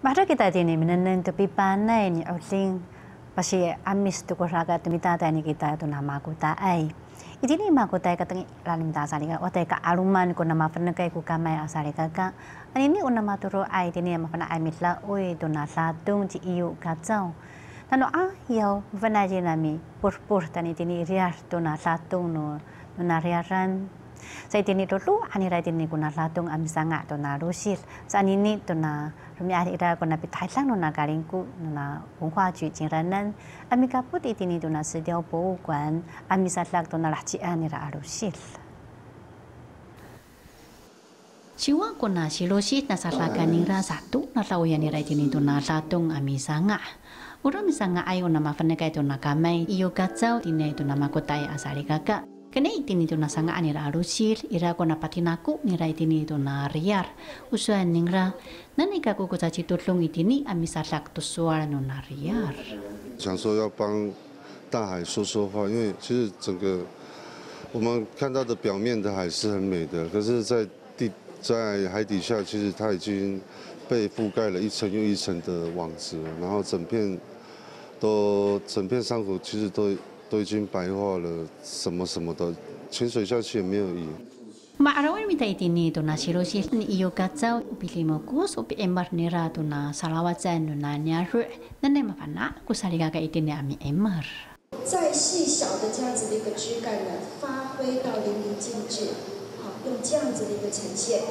Mahra kita tini menenun tapi panai ni orang pasi amis tu kuraka tu mita tani kita tu nama aku tak ai. Iti ni aku kutai kata ni lalim ta asali ka ka aluman ku nama pernah kai ku kamai asari kaka. Ani ni unama turu ai tini ma fana amis mitla oi tu satung ci iu kacau. Tano a ah, yau fana jinami pur pur tani tini riar tu na satung no nariaran saya tini dulu rai tini guna latung ami sanga tona ini sanini tona rumi ira guna pitailang nona garingku nona wonghua ju jinranan ami kaput itini tona sediao bou guan ami satlak tona lachi anira arusil. Siwa kuna rusir na ni ra satu na tau tini itini tona latung ami sanga. Ura misanga ayo nama feneka na kamai iyo kacau, tine itu nama makutai asari kakak. 因为今天这晚上，安妮拉鲁西尔伊拉哥娜帕蒂纳库尼拉今天这纳里尔，我说：“安妮拉，那你给我做一次，今天我们是来到苏瓦诺纳里尔。”想说要帮大海说说话，因为其实整个我们看到的表面的海是很美的，可是，在地在海底下，其实它已经被覆盖了一层又一层的网子，然后整片都整片山谷其实都。都已经白化了，什么什么的，潜水下去也没有鱼。义。我西罗西卡比比埃拉瓦赞，尼那米埃在细小的这样子的一个枝干呢，发挥到淋漓尽致，好用这样子的一个呈现，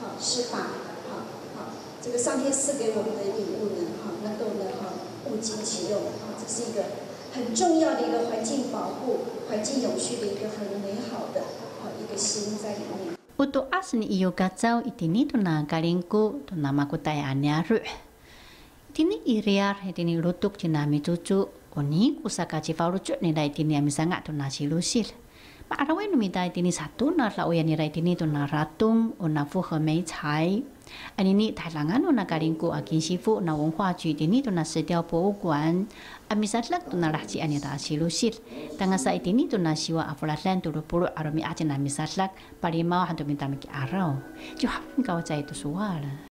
好释放，好，这个上天赐给我们的礼物呢，好，那都能好物尽其用，这是一个。很重要的一个环境保护、环境有序的一个很美好的啊一个心在里面。我都阿婶伊有呷做，伊天尼都那卡玲古，都那玛古待安尼啊，对。伊天尼伊瑞啊，伊天尼路独就那咪做做，哦尼，古萨卡只发路独，你来天尼阿咪生阿都那吉路死。pa arawe nu mita satu na la uya ni raiti ni tu ratung o na mei chai. Ani ni ta langa nu na karing ku a kin shifu na wong hua chui iti ni tu na se tiao po ukuan. A mi sa tlak tu na la shiwa a fula tlan puru aro mi mi sa tlak pa ri mau arau. Chu hafun ka wa tu suwa